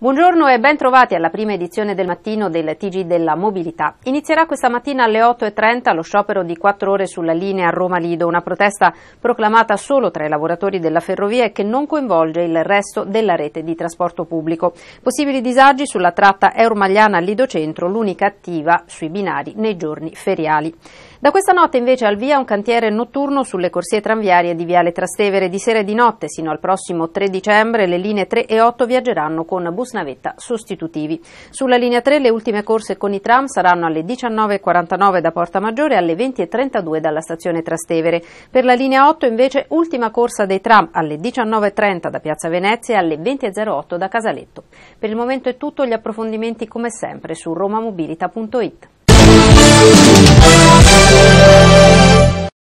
Buongiorno e ben trovati alla prima edizione del mattino del TG della mobilità. Inizierà questa mattina alle 8.30 lo sciopero di 4 ore sulla linea Roma-Lido, una protesta proclamata solo tra i lavoratori della ferrovia e che non coinvolge il resto della rete di trasporto pubblico. Possibili disagi sulla tratta Euromagliana-Lido Centro, l'unica attiva sui binari nei giorni feriali. Da questa notte invece al via un cantiere notturno sulle corsie tranviarie di Viale Trastevere. Di sera e di notte, sino al prossimo 3 dicembre, le linee 3 e 8 viaggeranno con bus autobus navetta sostitutivi. Sulla linea 3 le ultime corse con i tram saranno alle 19.49 da Porta Maggiore e alle 20.32 dalla stazione Trastevere. Per la linea 8 invece ultima corsa dei tram alle 19.30 da Piazza Venezia e alle 20.08 da Casaletto. Per il momento è tutto, gli approfondimenti come sempre su romamobilita.it.